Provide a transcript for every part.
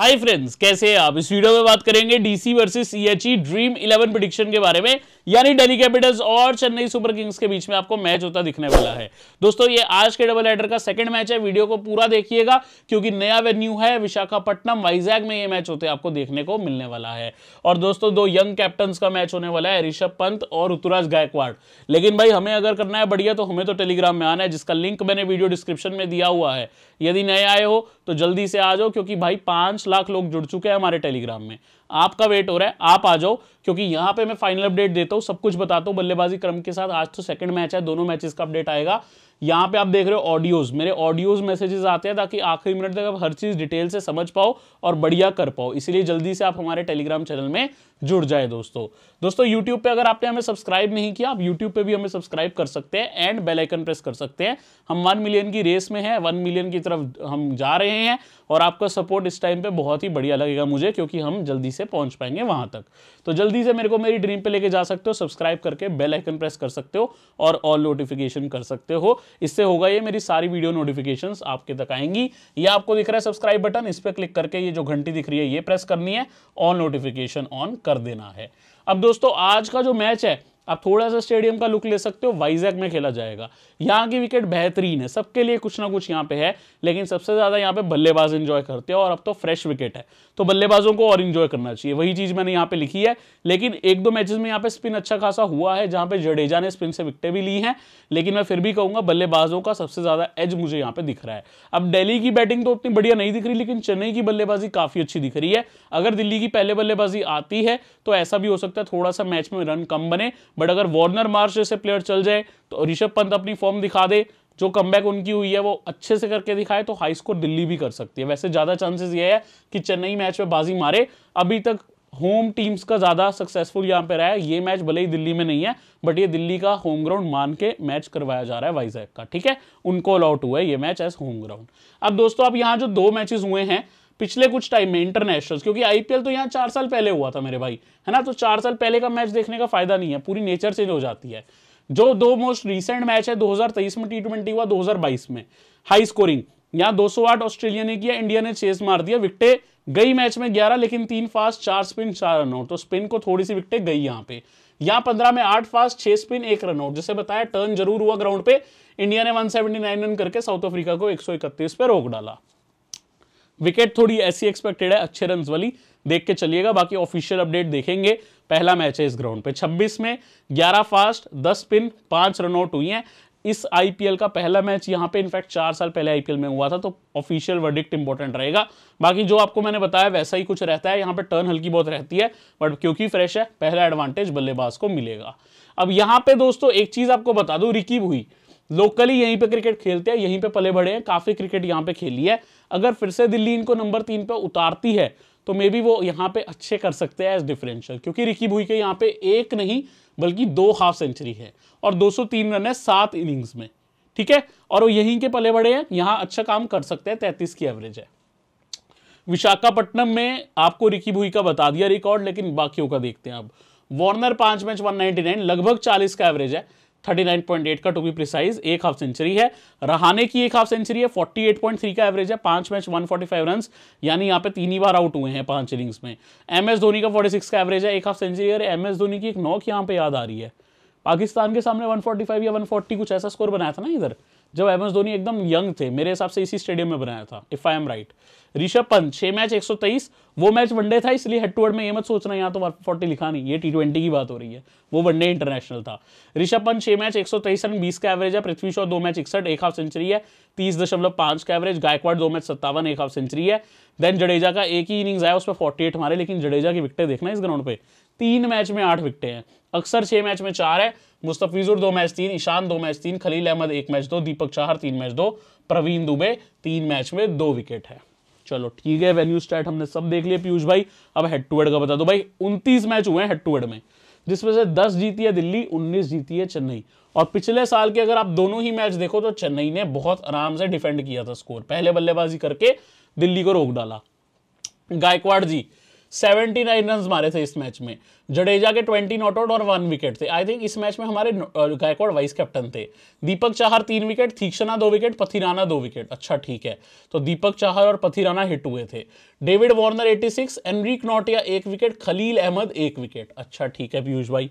hi friends कैसे हैं आप इस वीडियो में बात करेंगे DC versus CHE dream eleven prediction के बारे में यानी दिल्ली कैपिटल्स और चेन्नई सुपर किंग्स के बीच में आपको मैच होता दिखने वाला है दोस्तों ये आज के डबल हेडर का सेकंड मैच है वीडियो को पूरा देखिएगा क्योंकि नया वेन्यू है विशाखापट्टनम वाइजैग में ये मैच होते आपको देखने को मिलने वाला है और दोस्तों दो यंग कैप्टन का मैच होने वाला है ऋषभ पंत और ऋतुराज गायकवाड़ लेकिन भाई हमें अगर करना है बढ़िया तो हमें तो टेलीग्राम में आना है जिसका लिंक मैंने वीडियो डिस्क्रिप्शन में दिया हुआ है यदि नए आए हो तो जल्दी से आ जाओ क्योंकि भाई पांच लाख लोग जुड़ चुके हैं हमारे टेलीग्राम में आपका वेट हो रहा है आप आ जाओ क्योंकि यहां पे मैं फाइनल अपडेट देता हूं सब कुछ बताता हूं बल्लेबाजी क्रम के साथ आज तो सेकंड मैच है दोनों मैचेस का अपडेट आएगा यहां पे आप देख रहे हो ऑडियोज मेरे ऑडियोज मैसेजेस आते हैं ताकि आखिरी मिनट तक आप हर चीज़ डिटेल से समझ पाओ और बढ़िया कर पाओ इसलिए जल्दी से आप हमारे टेलीग्राम चैनल में जुड़ जाए दोस्तों दोस्तों यूट्यूब पे अगर आपने हमें सब्सक्राइब नहीं किया आप यूट्यूब पे भी हमें सब्सक्राइब कर सकते हैं एंड बेल आइकन प्रेस कर सकते हैं हम वन मिलियन की रेस में हैं वन मिलियन की तरफ हम जा रहे हैं और आपका सपोर्ट इस टाइम पे बहुत ही बढ़िया लगेगा मुझे क्योंकि हम जल्दी से पहुंच पाएंगे वहां तक तो जल्दी से मेरे को मेरी ड्रीम पे लेके जा सकते हो सब्सक्राइब करके बेल आइकन प्रेस कर सकते हो और ऑल नोटिफिकेशन कर सकते हो इससे होगा ये मेरी सारी वीडियो नोटिफिकेशन आपके तक आएंगी या आपको दिख रहा है सब्सक्राइब बटन इस पर क्लिक करके ये जो घंटी दिख रही है ये प्रेस करनी है ऑल नोटिफिकेशन ऑन कर कर देना है अब दोस्तों आज का जो मैच है आप थोड़ा सा स्टेडियम का लुक ले सकते हो वाइजैक में खेला जाएगा यहाँ की विकेट बेहतरीन है सबके लिए कुछ ना कुछ यहाँ पे है लेकिन सबसे ज़्यादा यहाँ पे बल्लेबाज इन्जॉय करते हैं और अब तो फ्रेश विकेट है तो बल्लेबाजों को और इन्जॉय करना चाहिए वही चीज़ मैंने यहाँ पे लिखी है लेकिन एक दो मैचेज में यहाँ पे स्पिन अच्छा खासा हुआ है जहाँ पे जडेजा ने स्पिन से विकटें भी ली हैं लेकिन मैं फिर भी कहूँगा बल्लेबाजों का सबसे ज़्यादा एज मुझे यहाँ पे दिख रहा है अब डेली की बैटिंग तो उतनी बढ़िया नहीं दिख रही लेकिन चेन्नई की बल्लेबाजी काफ़ी अच्छी दिख रही है अगर दिल्ली की पहले बल्लेबाजी आती है तो ऐसा भी हो सकता है थोड़ा सा मैच में रन कम बने बट अगर वार्नर मार्च जैसे प्लेयर चल जाए तो ऋषभ पंत अपनी फॉर्म दिखा दे जो कम उनकी हुई है वो अच्छे से करके दिखाए तो हाई स्कोर दिल्ली भी कर सकती है वैसे ज़्यादा चांसेस ये है कि चेन्नई मैच में बाजी मारे अभी तक होम टीम्स का ज़्यादा सक्सेसफुल यहाँ पे रहा है ये मैच भले ही दिल्ली में नहीं है बट ये दिल्ली का होम ग्राउंड मान के मैच करवाया जा रहा है वाइजैक का ठीक है उनको अलाउट हुआ है ये मैच एज होम ग्राउंड अब दोस्तों अब यहाँ जो दो मैचेस हुए हैं पिछले कुछ टाइम में इंटरनेशनल क्योंकि आईपीएल तो यहाँ चार साल पहले हुआ था मेरे भाई है ना तो चार साल पहले का मैच देखने का फायदा नहीं है पूरी नेचर चेंज हो जाती है जो दो मोस्ट रिसेंट मैच है 2023 में टी ट्वेंटी हुआ 2022 में हाई स्कोरिंग यहाँ 208 ऑस्ट्रेलिया ने किया इंडिया ने चेस मार दिया विकटे गई मैच में 11 लेकिन तीन फास्ट चार स्पिन चार आउट तो स्पिन को थोड़ी सी विकटे गई यहाँ पे यहाँ पंद्रह में आठ फास्ट छह स्पिन एक रन आउट जैसे बताया टर्न जरूर हुआ ग्राउंड पे इंडिया ने 179 रन करके साउथ अफ्रीका को 131 पे रोक डाला विकेट थोड़ी ऐसी एक्सपेक्टेड है अच्छे रन वाली देख के चलिएगा बाकी ऑफिशियल अपडेट देखेंगे पहला मैच है इस ग्राउंड पे 26 में 11 फास्ट 10 स्पिन 5 रनआउट हुई हैं इस आईपीएल का पहला मैच यहाँ पे इनफैक्ट चार साल पहले आईपीएल में हुआ था तो ऑफिशियल वर्डिक्ट इंपॉर्टेंट रहेगा बाकी जो आपको मैंने बताया वैसा ही कुछ रहता है यहाँ पे टर्न हल्की बहुत रहती है बट क्योंकि फ्रेश है पहला एडवांटेज बल्लेबाज को मिलेगा अब यहाँ पे दोस्तों एक चीज़ आपको बता दू रिकी हुई लोकली यहीं पे क्रिकेट खेलते हैं यहीं पे पले बड़े हैं काफ़ी क्रिकेट यहाँ पे खेली है अगर फिर से दिल्ली इनको नंबर तीन पे उतारती है तो मे बी वो यहाँ पे अच्छे कर सकते हैं एज डिफरेंशियल क्योंकि रिकी भुई के यहाँ पे एक नहीं बल्कि दो हाफ सेंचुरी है और 203 रन है सात इनिंग्स में ठीक है और वो यहीं के पले बड़े हैं यहाँ अच्छा काम कर सकते हैं तैंतीस की एवरेज है विशाखापट्टनम में आपको रिकी भुई का बता दिया रिकॉर्ड लेकिन बाकियों का देखते हैं अब वार्नर पांच मैच 199 लगभग 40 का एवरेज है 39.8 का टू बी प्रिसाइज एक हाफ सेंचुरी है रहाने की एक हाफ सेंचुरी है 48.3 का एवरेज है पांच मैच 145 रन यानी यहाँ पे तीन ही बार आउट हुए हैं पांच इनिंग्स में एम एस धोनी का 46 का एवरेज है एक हाफ सेंचुरी और एम एस धोनी की एक नॉक यहाँ पे याद आ रही है पाकिस्तान के सामने 145 या 140 कुछ ऐसा स्कोर बनाया था ना इधर जब एमएस धोनी एकदम यंग थे मेरे हिसाब से इसी स्टेडियम में बनाया था if I am right Rishabh Pant छह मैच एक वो मैच वनडे था इसलिए हेड टू हेड में ये मत सोचना यहाँ तो फोर्टी लिखा नहीं ये टी ट्वेंटी की बात हो रही है वो वनडे इंटरनेशनल था ऋषभ पंत छह मैच तेईस रन बीस का एवरेज है पृथ्वी शॉ दो मैच इकसठ एक हाफ सेंचुरी है तीस दशमलव पांच का एवरेज गायकवाड़ दो मैच सत्तावन एक हाफ सेंचुरी है देन जडेजा का एक ही इनिंग्स आया उस पर फोर्टी हमारे लेकिन जडेजा की विकटें देखना इस ग्राउंड पे तीन मैच में आठ विकटे हैं अक्सर छह मैच में चार है मुस्तफिजुर दो मैच तीन ईशान दो मैच तीन खलील अहमद एक मैच दो दीपक चाहर तीन मैच दो प्रवीण दुबे तीन मैच में दो विकेट है चलो ठीक है वेन्यू स्टैट हमने सब देख लिया पीयूष भाई अब हेड टू हेड का बता दो भाई उनतीस मैच हुए हैं हेड टू हेड में जिसमें से दस जीती है दिल्ली उन्नीस जीती है चेन्नई और पिछले साल के अगर आप दोनों ही मैच देखो तो चेन्नई ने बहुत आराम से डिफेंड किया था स्कोर पहले बल्लेबाजी करके दिल्ली को रोक डाला Gaikwad ji seventy nine run मारे थे इस मैच में जडेजा के ट्वेंटी नॉट आउट और वन विकेट थे आई थिंक इस मैच में हमारे गायकवाड़ वाइस कैप्टन थे दीपक चाहर तीन विकेट थीक्षणा दो विकेट पथिराना दो विकेट अच्छा ठीक है तो दीपक चाहर और पथिराना हिट हुए थे David Warner eighty six Anrich Nortje एक विकेट खलील अहमद एक विकेट अच्छा ठीक है पीयूष भाई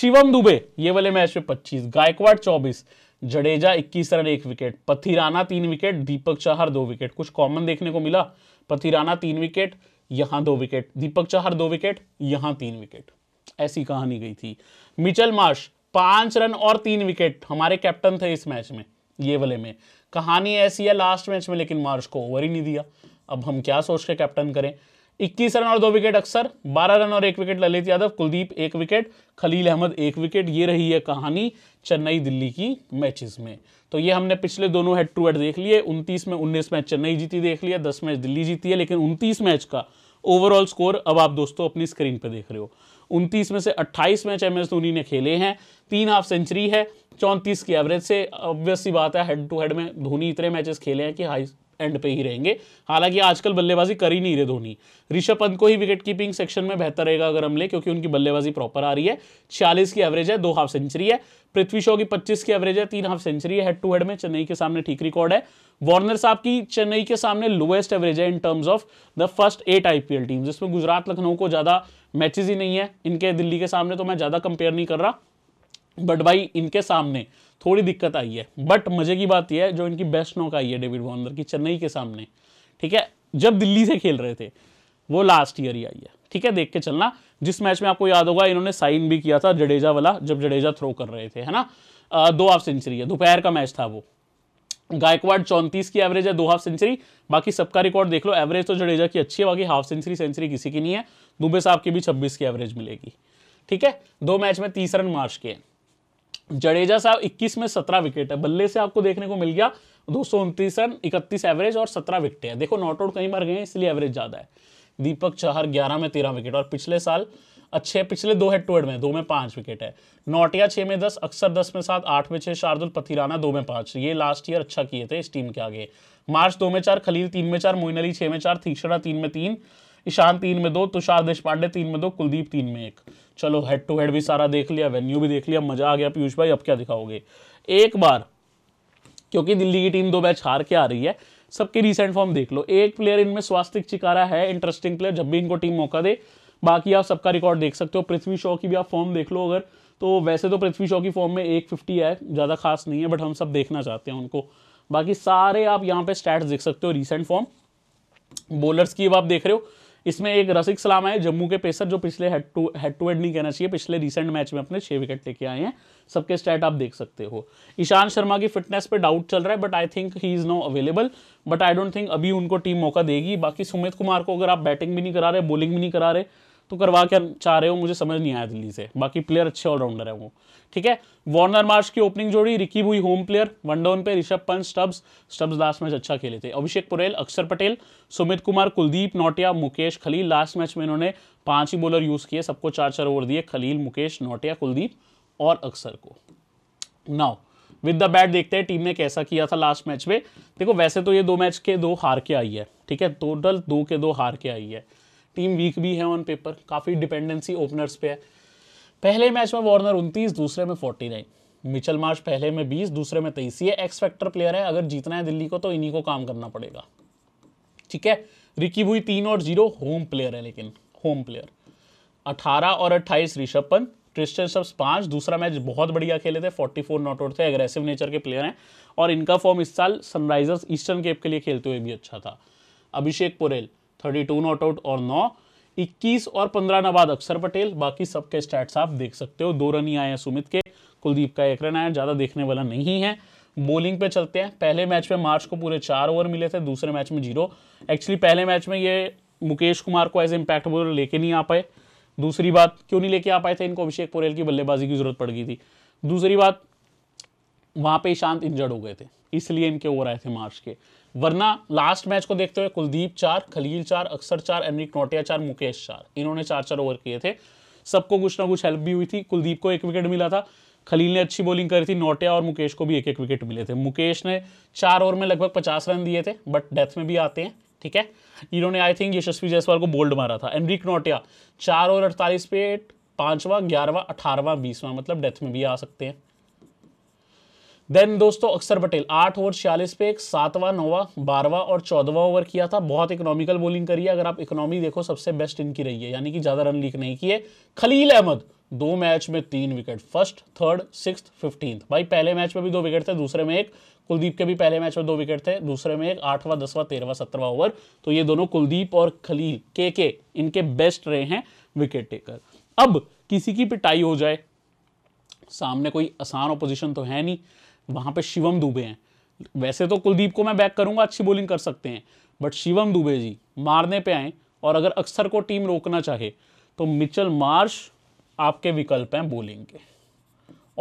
शिवम दुबे ये वाले मैच में पच्चीस गायकवाड़ चौबीस जडेजा इक्कीस रन एक विकेट पथिराना तीन विकेट दीपक चाहर दो विकेट कुछ कॉमन देखने को मिला पथिराना तीन विकेट यहां दो विकेट दीपक चाहर दो विकेट यहां तीन विकेट ऐसी कहानी गई थी मिचल मार्श पांच रन और तीन विकेट हमारे कैप्टन थे इस मैच में ये वाले में कहानी ऐसी है लास्ट मैच में लेकिन मार्श को ओवर ही नहीं दिया अब हम क्या सोच के कैप्टन करें इक्कीस रन और दो विकेट अक्सर बारह रन और एक विकेट ललित यादव कुलदीप एक विकेट खलील अहमद एक विकेट ये रही है कहानी चेन्नई दिल्ली की मैचेस में तो ये हमने पिछले दोनों हेड टू हेड देख लिए उनतीस में उन्नीस मैच चेन्नई जीती देख लिया दस मैच दिल्ली जीती है लेकिन उनतीस मैच का ओवरऑल स्कोर अब आप दोस्तों अपनी स्क्रीन पर देख रहे हो उनतीस में से अट्ठाईस मैच एम एस धोनी ने खेले हैं तीन हाफ सेंचुरी है चौंतीस की एवरेज से ऑब्वियस सी बात है हेड टू हेड में धोनी इतने मैचेस खेले हैं कि हाई एंड पे ही रहेंगे हालांकि आजकल बल्लेबाजी कर ही नहीं रहे धोनी ऋषभ पंत को ही विकेट कीपिंग सेक्शन में बेहतर रहेगा अगर हम ले क्योंकि उनकी बल्लेबाजी प्रॉपर आ रही है छियालीस की एवरेज है दो हाफ सेंचुरी है पृथ्वी शो की पच्चीस की एवरेज है तीन हाफ सेंचुरी है हेड टू हेड में चेन्नई के सामने ठीक रिकॉर्ड है वार्नर साहब की चेन्नई के सामने लोएस्ट एवरेज है in terms of the first eight IPL team जिसमें गुजरात लखनऊ को ज़्यादा मैचेस ही नहीं है इनके दिल्ली के सामने तो मैं ज़्यादा कंपेयर नहीं कर रहा बट भाई इनके सामने थोड़ी दिक्कत आई है बट मजे की बात यह है जो इनकी बेस्ट नौक आई है डेविड वॉर्नर की चेन्नई के सामने ठीक है जब दिल्ली से खेल रहे थे वो लास्ट ईयर ही आई है ठीक है देख के चलना जिस मैच में आपको याद होगा इन्होंने साइन भी किया था जडेजा वाला जब जडेजा थ्रो कर रहे थे है ना आ, दो हाफ सेंचुरी है दोपहर का मैच था वो गायकवाड चौंतीस की एवरेज है दो हाफ सेंचुरी बाकी सबका रिकॉर्ड देख लो एवरेज तो जडेजा की अच्छी है बाकी हाफ सेंचुरी सेंचुरी किसी की नहीं है दुबे साहब की भी छब्बीस की एवरेज मिलेगी ठीक है दो मैच में तीस रन मार्च के हैं जडेजा साहब 21 में 17 विकेट है बल्ले से आपको देखने को मिल गया दो सौ रन इकतीस एवरेज और 17 विकेट है देखो नॉट आउट कहीं बार गए इसलिए एवरेज ज़्यादा है दीपक चहर 11 में 13 विकेट और पिछले साल अच्छे पिछले दो हेड टू हेड में दो में पांच विकेट है नोटिया छः में दस अक्सर दस में सात आठ में छः शार्दुल पथिराना दो में पांच ये लास्ट ईयर अच्छा किए थे इस टीम के आगे मार्च दो में चार खलील तीन में चार मोइन अली छः में चार थीक्षणा तीन में तीन ईशान तीन में दो तुषार देश पांडे तीन में दो कुलदीप तीन में एक चलो हेड टू हेड भी सारा देख लिया वेन्यू भी देख लिया मज़ा आ गया पीयूष भाई अब क्या दिखाओगे एक बार क्योंकि दिल्ली की टीम दो मैच हार के आ रही है सबके रिसेंट फॉर्म देख लो एक प्लेयर इनमें स्वास्तिक चिकारा है इंटरेस्टिंग प्लेयर जब भी इनको टीम मौका दे बाकी आप सबका रिकॉर्ड देख सकते हो पृथ्वी शॉ की भी आप फॉर्म देख लो अगर तो वैसे तो पृथ्वी शॉ की फॉर्म में एक फिफ्टी है ज़्यादा खास नहीं है बट हम सब देखना चाहते हैं उनको बाकी सारे आप यहाँ पे स्टैट्स देख सकते हो रिसेंट फॉर्म बॉलर्स की अब आप देख रहे हो इसमें एक रसिक सलाम है जम्मू के पेसर जो पिछले head to head to head नहीं कहना चाहिए पिछले रिसेंट मैच में अपने छः विकेट लेके आए हैं सबके स्टैट आप देख सकते हो ईशान शर्मा की फिटनेस पे डाउट चल रहा है but I think he is no available but I don't think अभी उनको टीम मौका देगी बाकी सुमित कुमार को अगर आप बैटिंग भी नहीं करा रहे बॉलिंग भी नहीं करा रहे तो करवा क्या चाह रहे हो मुझे समझ नहीं आया दिल्ली से बाकी प्लेयर अच्छे ऑलराउंडर है वो ठीक है वार्नर मार्च की ओपनिंग जोड़ी रिकी हुई होम प्लेयर वन डाउन पे Rishabh Pant Stubbs Stubbs last match अच्छा खेले थे Abhishek Porel Axar Patel Sumit Kumar Kuldeep Nortje Mukesh Khaleel last match में इन्होंने पांच ही बॉलर यूज़ किए सबको चार चार ओवर दिए खलील मुकेश नोटिया कुलदीप और अक्षर को नाउ विद द बैट देखते हैं टीम ने कैसा किया था लास्ट मैच में देखो वैसे तो ये दो मैच के दो हार के आई है ठीक है टोटल दो के दो हार के आई है टीम वीक भी है ऑन पेपर काफ़ी डिपेंडेंसी ओपनर्स पे है पहले मैच में वार्नर उनतीस दूसरे में फोर्टी नाइन मिचल मार्च पहले में बीस दूसरे में तेईस ये एक्स फैक्टर प्लेयर है अगर जीतना है दिल्ली को तो इन्हीं को काम करना पड़ेगा ठीक है रिकी भुई तीन और जीरो होम प्लेयर है लेकिन होम प्लेयर अठारह और अट्ठाईस ऋषभ पंत क्रिस्टन सब्स पाँच दूसरा मैच बहुत बढ़िया खेले थे 44 फोर नॉट आउट थे एग्रेसिव नेचर के प्लेयर हैं और इनका फॉर्म इस साल सनराइजर्स ईस्टर्न केप के लिए खेलते हुए भी अच्छा था अभिषेक पुरेल थर्टी टू नॉट आउट और नौ इक्कीस और पंद्रह नबाद अक्षर पटेल बाकी सबके स्टैट्स आप देख सकते हो दो रन ही आए हैं सुमित के कुलदीप का एक रन आया ज़्यादा देखने वाला नहीं है बॉलिंग पे चलते हैं पहले मैच में मार्च को पूरे चार ओवर मिले थे दूसरे मैच में जीरो एक्चुअली पहले मैच में ये मुकेश कुमार को एज इम्पैक्ट बोलर लेके नहीं आ पाए दूसरी बात क्यों नहीं लेके आ पाए थे इनको अभिषेक पोरेल की बल्लेबाजी की जरूरत पड़ गई थी दूसरी बात वहाँ पे ईशांत इंजर्ड हो गए थे इसलिए इनके ओवर आए थे मार्च के वरना लास्ट मैच को देखते हुए कुलदीप चार खलील चार अक्सर चार एमरिक नोटिया चार मुकेश चार इन्होंने चार चार ओवर किए थे सबको कुछ ना कुछ हेल्प भी हुई थी कुलदीप को एक विकेट मिला था खलील ने अच्छी बॉलिंग करी थी नोटिया और मुकेश को भी एक एक विकेट मिले थे मुकेश ने चार ओवर में लगभग पचास रन दिए थे बट डेथ में भी आते हैं ठीक है इन्होंने आई थिंक यशस्वी जायसवाल को बोल्ड मारा था एनरिक नोटिया चार ओवर अड़तालीस पे पांचवा ग्यारहवा अठारहवा बीसवा मतलब डेथ में भी आ सकते हैं देन दोस्तों अक्षर पटेल आठ ओवर छियालीस पे एक सातवा नौवा बारहवा और चौदवा ओवर किया था बहुत इकोनॉमिकल बॉलिंग करी है अगर आप इकोनॉमी देखो सबसे बेस्ट इनकी रही है यानी कि ज़्यादा रन लीक नहीं किए खलील अहमद दो मैच में तीन wicket first third sixth fifteenth भाई पहले मैच में भी दो विकेट थे दूसरे में एक कुलदीप के भी पहले मैच में दो विकेट थे दूसरे में एक आठवां दसवां तेरहवा सत्रवा ओवर तो ये दोनों कुलदीप और खलील के के इनके बेस्ट रहे हैं विकेट टेकर अब किसी की पिटाई हो जाए सामने कोई आसान ओपोजिशन तो है नहीं वहां पे शिवम दुबे हैं वैसे तो कुलदीप को मैं बैक करूंगा अच्छी बॉलिंग कर सकते हैं बट शिवम दुबे जी मारने पे आए और अगर अक्सर को टीम रोकना चाहे तो मिचल मार्श आपके विकल्प हैं बॉलिंग के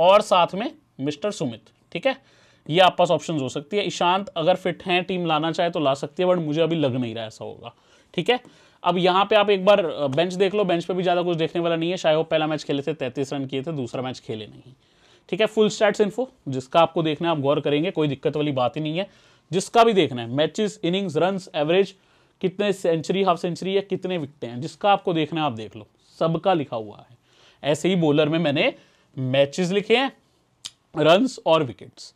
और साथ में मिस्टर सुमित ठीक है ये आप पास ऑप्शन हो सकती है ईशांत अगर फिट हैं टीम लाना चाहे तो ला सकती है बट मुझे अभी लग नहीं रहा ऐसा होगा ठीक है अब यहाँ पे आप एक बार बेंच देख लो बेंच पे भी ज़्यादा कुछ देखने वाला नहीं है शायद पहला मैच खेले थे तैतीस रन किए थे दूसरा मैच खेले नहीं ठीक है फुल स्टैट्स इन्फो जिसका आपको देखना है आप गौर करेंगे कोई दिक्कत वाली बात ही नहीं है जिसका भी देखना है मैचेस इनिंग्स रन एवरेज कितने सेंचुरी हाफ सेंचुरी या कितने विकटे हैं जिसका आपको देखना है आप देख लो सबका लिखा हुआ है ऐसे ही बॉलर में मैंने मैचेस लिखे हैं रन्स और विकेट्स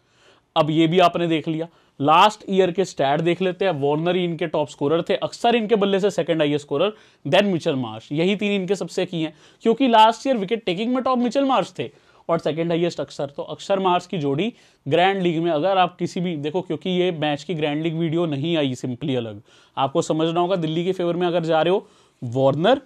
अब ये भी आपने देख लिया लास्ट ईयर के स्टैट देख लेते हैं वॉर्नर ही इनके टॉप स्कोरर थे अक्सर इनके बल्ले से second highest scorer then Mitchell Marsh यही तीन इनके सबसे की हैं क्योंकि लास्ट ईयर विकेट टेकिंग में टॉप मिचल मार्श थे और सेकेंड हाइएस्ट अक्षर तो अक्षर मार्स की जोड़ी ग्रैंड लीग में अगर आप किसी भी देखो क्योंकि ये मैच की ग्रैंड लीग वीडियो नहीं आई सिंपली अलग आपको समझना होगा दिल्ली के फेवर में अगर जा रहे हो वार्नर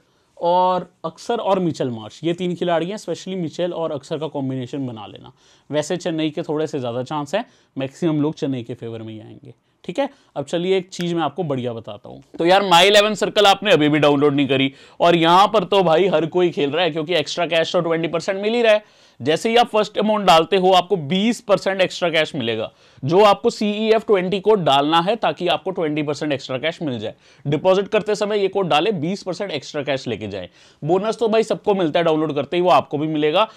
और अक्सर और मिचेल मार्श ये तीन खिलाड़ी हैं स्पेशली मिचेल और अक्सर का कॉम्बिनेशन बना लेना वैसे चेन्नई के थोड़े से ज़्यादा चांस हैं मैक्सिमम लोग चेन्नई के फेवर में ही आएंगे ठीक है अब चलिए एक चीज़ मैं आपको बढ़िया बताता हूँ तो यार माई इलेवन सर्कल आपने अभी भी डाउनलोड नहीं करी और यहाँ पर तो भाई हर कोई खेल रहा है क्योंकि एक्स्ट्रा कैश तो ट्वेंटी परसेंट मिल ही रहा है जैसे ही आप फर्स्ट अमाउंट डालते हो आपको 20 परसेंट एक्स्ट्रा कैश मिलेगा जो आपको सीई एफ ट्वेंटी कोड डालना है ताकि आपको 20 परसेंट एक्स्ट्रा कैश मिल जाए डिपॉजिट करते समय ये कोड डाले 20 परसेंट एक्स्ट्रा कैश लेके जाए बोनस तो भाई सबको मिलता है डाउनलोड करते ही वो आपको भी मिलेगा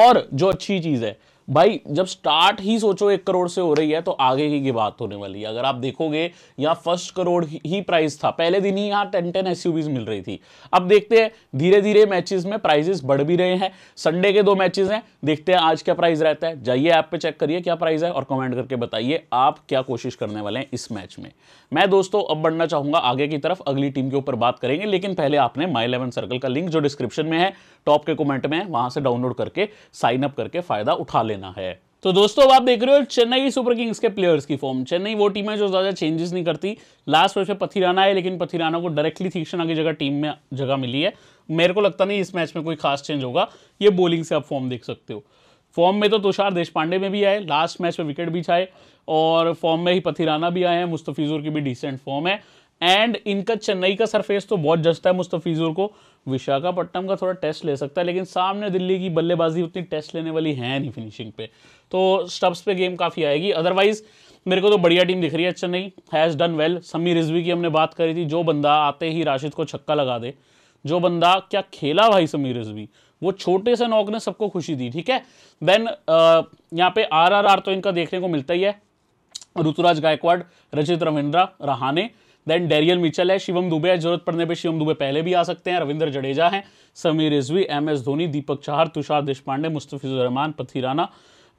और जो अच्छी चीज़ है भाई जब स्टार्ट ही सोचो एक करोड़ से हो रही है तो आगे की बात होने वाली है अगर आप देखोगे यहाँ फर्स्ट करोड़ ही प्राइस था पहले दिन ही यहाँ टेन टेन एस मिल रही थी अब देखते हैं धीरे धीरे मैचेस में प्राइजेस बढ़ भी रहे हैं संडे के दो मैचेस हैं देखते हैं आज क्या प्राइस रहता है जाइए ऐप पे चेक करिए क्या प्राइस है और कमेंट करके बताइए आप क्या कोशिश करने वाले हैं इस मैच में मैं दोस्तों अब बढ़ना चाहूंगा आगे की तरफ अगली टीम के ऊपर बात करेंगे लेकिन पहले आपने माई इलेवन सर्कल का लिंक जो डिस्क्रिप्शन में है टॉप के कमेंट में वहां से डाउनलोड करके साइन अप करके फायदा उठा लेना है तो दोस्तों अब आप देख रहे हो चेन्नई सुपर किंग्स के प्लेयर्स की फॉर्म चेन्नई वो टीम है जो ज़्यादा चेंजेस नहीं करती लास्ट वर्ष में पथिराना है लेकिन पथिराना को डायरेक्टली थीक्षणा की जगह टीम में जगह मिली है मेरे को लगता नहीं इस मैच में कोई खास चेंज होगा ये बॉलिंग से आप फॉर्म देख सकते हो फॉर्म में तो तुषार देशपांडे में भी आए लास्ट मैच में विकेट भी छाए और फॉर्म में ही पथिराना भी आए हैं मुस्तफ़ीज़ुर की भी डिसेंट फॉर्म है एंड इनका चेन्नई का सरफेस तो बहुत जस्ता है मुस्तफ़ीज़ुर को विशाखापट्टनम का थोड़ा टेस्ट ले सकता है लेकिन सामने दिल्ली की बल्लेबाजी उतनी टेस्ट लेने वाली है नहीं फिनिशिंग पे तो स्टब्स पे गेम काफ़ी आएगी अदरवाइज़ मेरे को तो बढ़िया टीम दिख रही है Chennai has done well Sameer Rizvi की हमने बात करी थी जो बंदा आते ही राशिद को छक्का लगा दे जो बंदा क्या खेला भाई समीर रिजवी वो छोटे से नौक ने सबको खुशी दी ठीक है देन यहाँ पे आर तो इनका देखने को मिलता ही है Ruturaj Gaikwad Rachin Ravindra Rahane then Daryl Mitchell है शिवम दुबे है जरूरत पड़ने पे शिवम दुबे पहले भी आ सकते हैं रविंद्र जडेजा है Sameer Rizvi M S Dhoni Deepak Chahar Tushar Deshpande Mustafizur Rahman Pathirana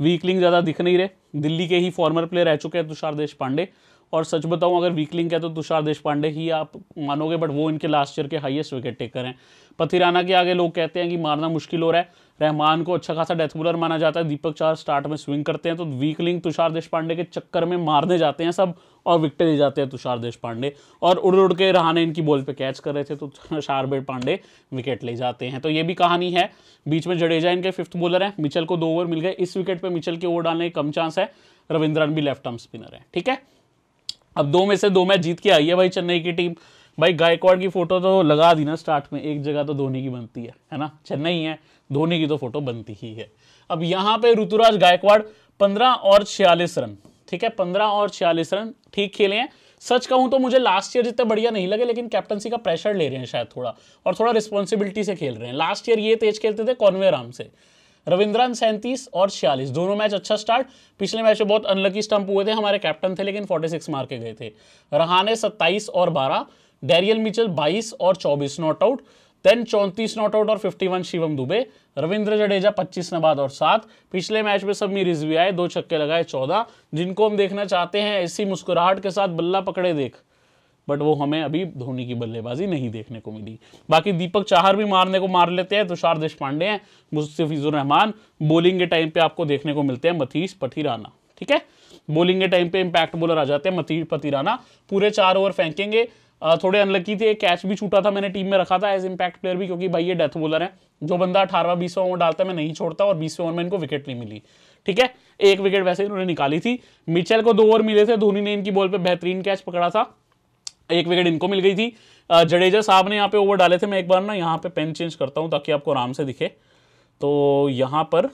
weakling ज़्यादा दिख नहीं रहे दिल्ली के ही फॉर्मर प्लेयर रह चुके हैं तुषार देशपांडे और सच बताऊं अगर वीकलिंग लिंक है तो तुषार देश पांडे ही आप मानोगे बट वो इनके लास्ट ईयर के हाईएस्ट विकेट टेकर हैं पथिराना के आगे लोग कहते हैं कि मारना मुश्किल हो रहा है रहमान को अच्छा खासा डेथ बोलर माना जाता है दीपक चार स्टार्ट में स्विंग करते हैं तो वीकलिंग तुषार देश पांडे के चक्कर में मारने जाते हैं सब और विकेट ले जाते हैं तुषार देश पांडे और उड़ उड़ के रहाने इनकी बॉल पे कैच कर रहे थे तो बेट पांडे विकेट ले जाते हैं तो ये भी कहानी है बीच में जडेजा इनके फिफ्थ बॉलर हैं मिचल को दो ओवर मिल गए इस विकेट पर मिचल के ओवर डालने के कम चांस है रविंद्रन भी लेफ्ट आर्म स्पिनर है ठीक है अब दो में से दो मैच जीत के आई है भाई चेन्नई की टीम भाई गायकवाड़ की फोटो तो लगा दी ना स्टार्ट में एक जगह तो धोनी की बनती है है ना चेन्नई है धोनी की तो फोटो बनती ही है अब यहाँ पे ऋतुराज गायकवाड़ पंद्रह और छियालीस रन ठीक है पंद्रह और छियालीस रन ठीक खेले हैं सच कहूं तो मुझे लास्ट ईयर जितने बढ़िया नहीं लगे लेकिन कैप्टनसी का प्रेशर ले रहे हैं शायद थोड़ा और थोड़ा रिस्पॉन्सिबिलिटी से खेल रहे हैं लास्ट ईयर ये तेज खेलते थे कॉनवे राम से रविंद्रन सैंतीस और छियालीस दोनों मैच अच्छा स्टार्ट पिछले मैच में बहुत अनलकी स्टंप हुए थे हमारे कैप्टन थे लेकिन 46 मार के गए थे रहाने 27 और 12 डेरियल मिचल 22 और 24 not out then 34 not out और 51 शिवम दुबे रविंद्र जडेजा 25 नबाद और सात पिछले मैच में सब मीरिज भी आए दो छक्के लगाए चौदह जिनको हम देखना चाहते हैं ऐसी मुस्कुराहट के साथ बल्ला पकड़े देख बट वो हमें अभी धोनी की बल्लेबाजी नहीं देखने को मिली बाकी दीपक चाहर भी मारने को मार लेते हैं तुषार देश पांडे हैं मुस्तफिजुर रहमान बॉलिंग के टाइम पे आपको देखने को मिलते हैं मथीस पथिराना ठीक है बॉलिंग के टाइम पे इम्पैक्ट बॉलर आ जाते हैं मथीस पथिराना पूरे चार ओवर फेंकेंगे थोड़े अनलकी थे कैच भी छूटा था मैंने टीम में रखा था एज इम्पैक्ट प्लेयर भी क्योंकि भाई ये डेथ बॉलर है जो बंदा अठारवा बीसवा ओवर डालता है मैं नहीं छोड़ता और बीसवें ओवर में इनको विकेट नहीं मिली ठीक है एक विकेट वैसे इन्होंने निकाली थी मिचेल को दो ओवर मिले थे धोनी ने इनकी बॉल पर बेहतरीन कैच पकड़ा था एक विकेट इनको मिल गई थी जडेजा साहब ने यहाँ पे ओवर डाले थे मैं एक बार ना यहाँ पे पेन चेंज करता हूँ ताकि आपको आराम से दिखे तो यहाँ पर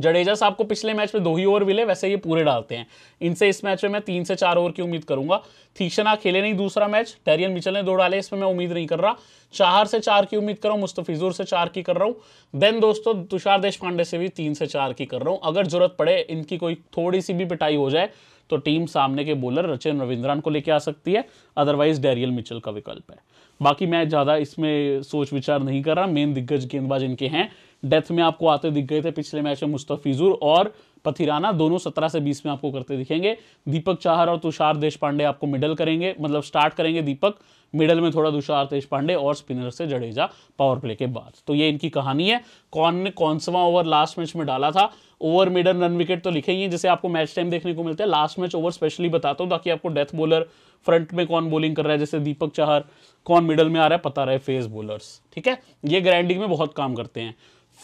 जडेजा साहब को पिछले मैच में दो ही ओवर मिले वैसे ये पूरे डालते हैं इनसे इस मैच में मैं तीन से चार ओवर की उम्मीद करूंगा थीशना खेले नहीं दूसरा मैच टेरियन मिचल ने दो डाले इसमें मैं उम्मीद नहीं कर रहा चार से चार की उम्मीद कर रहा हूँ मुस्तफिजूर से चार की कर रहा हूँ देन दोस्तों तुषार देश पांडे से भी तीन से चार की कर रहा हूँ अगर जरूरत पड़े इनकी कोई थोड़ी सी भी पिटाई हो जाए तो टीम सामने के बॉलर रचिन रविंद्रन को लेके आ सकती है अदरवाइज डेरियल मिचल का विकल्प है बाकी मैं ज़्यादा इसमें सोच विचार नहीं कर रहा मेन दिग्गज गेंदबाज इनके हैं डेथ में आपको आते दिख गए थे पिछले मैच में मुस्तफिजुर और पथिराना दोनों 17 से 20 में आपको करते दिखेंगे दीपक चाहर और तुषार देश पांडे आपको मिडल करेंगे मतलब स्टार्ट करेंगे दीपक मिडल में थोड़ा तुषार देश पांडे और स्पिनर से जडेजा पावर प्ले के बाद तो ये इनकी कहानी है कौन ने कौनसवा ओवर लास्ट मैच में डाला था ओवर मिडल रन विकेट तो लिखेंगे जिसे आपको मैच टाइम देखने को मिलता है लास्ट मैच ओवर स्पेशली बताता हूँ ताकि आपको डेथ बॉलर फ्रंट में कौन बॉलिंग कर रहा है जैसे दीपक चाहर कौन मिडल में आ रहा है पता रहे फेस बोलर ठीक है ये ग्राइंडिंग में बहुत काम करते हैं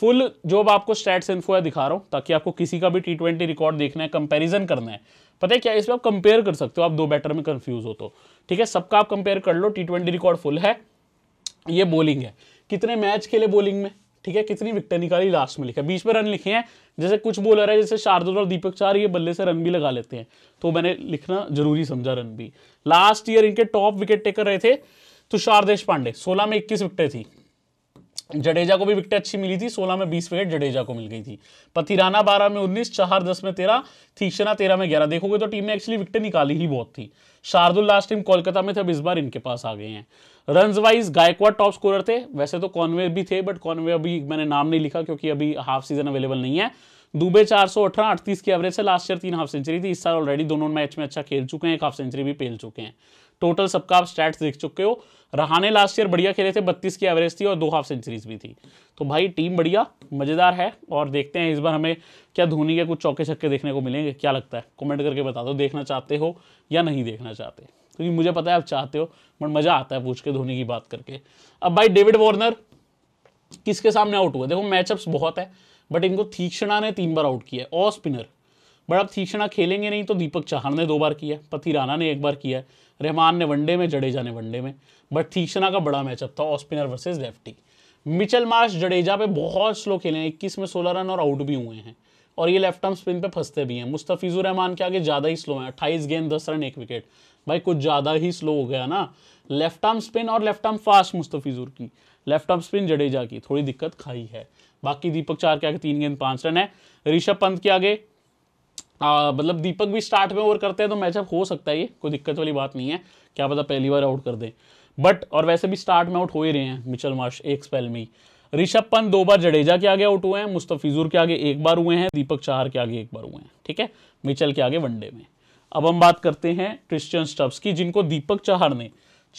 फुल जो अब आपको स्टैट्स इन्फो है दिखा रहा हूँ ताकि आपको किसी का भी टी ट्वेंटी रिकॉर्ड देखना है कंपैरिजन करना है पता है क्या इसमें आप कंपेयर कर सकते हो आप दो बैटर में कंफ्यूज हो तो ठीक है सबका आप कंपेयर कर लो टी ट्वेंटी रिकॉर्ड फुल है ये बॉलिंग है कितने मैच खेले बॉलिंग में ठीक है कितनी विकटें निकाली लास्ट में लिखा बीच में रन लिखे हैं जैसे कुछ बोलर है जैसे शार्दुल और दीपक चार ये बल्ले से रन भी लगा लेते हैं तो मैंने लिखना जरूरी समझा रन भी लास्ट ईयर इनके टॉप विकेट टेकर रहे थे तो शारदेश पांडे सोलह में इक्कीस विकटें थी जडेजा को भी विकेट अच्छी मिली थी 16 में 20 विकेट जडेजा को मिल गई थी पथिराना 12 में 19 चार 10 में 13 थीक्षणा 13 में 11 देखोगे तो टीम ने एक्चुअली विकेट निकाली ही बहुत थी शार्दुल लास्ट टीम कोलकाता में थे अब इस बार इनके पास आ गए हैं run wise Gaikwad top scorer थे वैसे तो कॉनवे भी थे बट कॉनवे अभी मैंने नाम नहीं लिखा क्योंकि अभी हाफ सीजन अवेलेबल नहीं है दुबे चार सौ अठारह अड़तीस की एवरेज से लास्ट ईयर तीन हाफ सेंचुरी थी इस साल ऑलरेडी दोनों मैच में अच्छा खेल चुके हैं एक हाफ सेंचुरी भी पेल चुके हैं टोटल सबका आप स्टैट्स देख चुके हो रहाने लास्ट ईयर बढ़िया खेले थे बत्तीस की एवरेज थी और दो हाफ सेंचुरीज भी थी तो भाई टीम बढ़िया मज़ेदार है और देखते हैं इस बार हमें क्या धोनी के कुछ चौके छक्के देखने को मिलेंगे क्या लगता है कमेंट करके बता दो देखना चाहते हो या नहीं देखना चाहते क्योंकि तो मुझे पता है आप चाहते हो बट मज़ा आता है पूछ के धोनी की बात करके अब भाई डेविड वार्नर किसके सामने आउट हुआ देखो मैचअप्स बहुत है बट इनको थीक्षणा ने तीन बार आउट किया है और स्पिनर बड़ा अब तीक्षणा खेलेंगे नहीं तो दीपक चाहर ने दो बार किया पति राणा ने एक बार किया है रहमान ने वनडे में जडेजा ने वनडे में बट तीक्षणा का बड़ा मैचअप था off spinner versus lefty Mitchell Marsh Jadeja पे बहुत स्लो खेले हैं इक्कीस में सोलह रन और आउट भी हुए हैं और ये लेफ्ट आर्म स्पिन पे फंसते भी हैं मुस्तफ़ीज़ुर रहमान के आगे ज़्यादा ही स्लो हैं अट्ठाईस गेंद दस रन एक विकेट भाई कुछ ज़्यादा ही स्लो हो गया ना लेफ्ट आर्म स्पिन और लेफ्ट आर्म फास्ट मुस्तफ़ीज़ुर की लेफ्ट आर्म स्पिन जडेजा की थोड़ी दिक्कत खाई है बाकी दीपक चार के आगे तीन गेंद पाँच रन है ऋषभ पंत के आगे हाँ, मतलब दीपक भी स्टार्ट में ओवर करते हैं तो मैचअप हो सकता है ये कोई दिक्कत वाली बात नहीं है क्या पता पहली बार आउट कर दें बट और वैसे भी स्टार्ट में आउट हो ही रहे हैं मिचल मार्श एक स्पेल में ही ऋषभ पंत दो बार जडेजा के आगे आउट हुए हैं मुस्तफिजुर के आगे एक बार हुए हैं दीपक चाहर के आगे एक बार हुए हैं ठीक है मिचल के आगे वनडे में अब हम बात करते हैं क्रिश्चियन स्टब्स की जिनको दीपक चाहर ने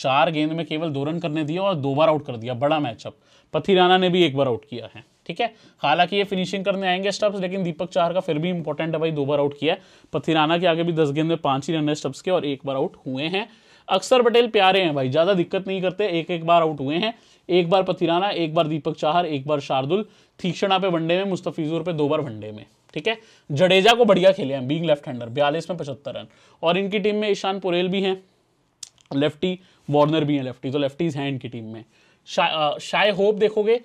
चार गेंद में केवल दो रन करने दिया और दो बार आउट कर दिया बड़ा मैचअप पथिराना ने भी एक बार आउट किया है ठीक है हालांकि ये फिनिशिंग करने आएंगे स्टब्स लेकिन दीपक चार का फिर भी इंपॉर्टेंट है भाई दो बार आउट किया है पथिराना के आगे भी दस गेंद में पांच ही रन है स्टब्स के और एक बार आउट हुए हैं अक्सर पटेल प्यारे हैं भाई ज़्यादा दिक्कत नहीं करते एक एक बार आउट हुए हैं एक बार पथिराना एक बार दीपक चाहर एक बार शार्दुल थीक्षणा पे वनडे में मुस्तफीजूर पे दो बार वनडे में ठीक है जडेजा को बढ़िया खेले हैं बींग लेफ्ट हैंडर बयालीस में पचहत्तर रन और इनकी टीम में ईशान पुरेल भी हैं लेफ्टी वार्नर भी हैं लेफ्टी तो लेफ्टीज हैं इनकी टीम में शाय होप देखोगे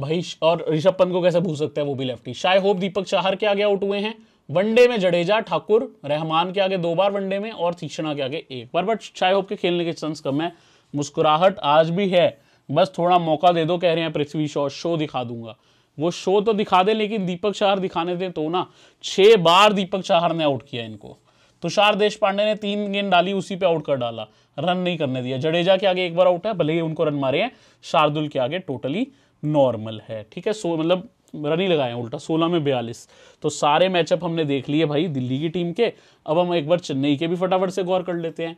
भाई और ऋषभ पंत को कैसे भूल सकते हैं वो भी lefty Shai Hope Deepak Chahar के आगे आउट हुए हैं वनडे में जडेजा ठाकुर रहमान के आगे दो बार वनडे में और तीक्षणा के आगे एक बार बट शाय होप के खेलने के चांस कम है मुस्कुराहट आज भी है बस थोड़ा मौका दे दो कह रहे हैं पृथ्वी शो शो दिखा दूंगा वो शो तो दिखा दे लेकिन दीपक चाहर दिखाने दें तो ना छः बार दीपक चाहर ने आउट किया इनको तुषार देश पांडे ने तीन गेंद डाली उसी पे आउट कर डाला रन नहीं करने दिया जडेजा के आगे एक बार आउट है भले ही उनको रन मारे हैं शार्दुल के आगे टोटली नॉर्मल है ठीक है सो मतलब रन ही लगाए उल्टा सोलह में बयालीस तो सारे मैचअप हमने देख लिए भाई दिल्ली की टीम के अब हम एक बार चेन्नई के भी फटाफट से गौर कर लेते हैं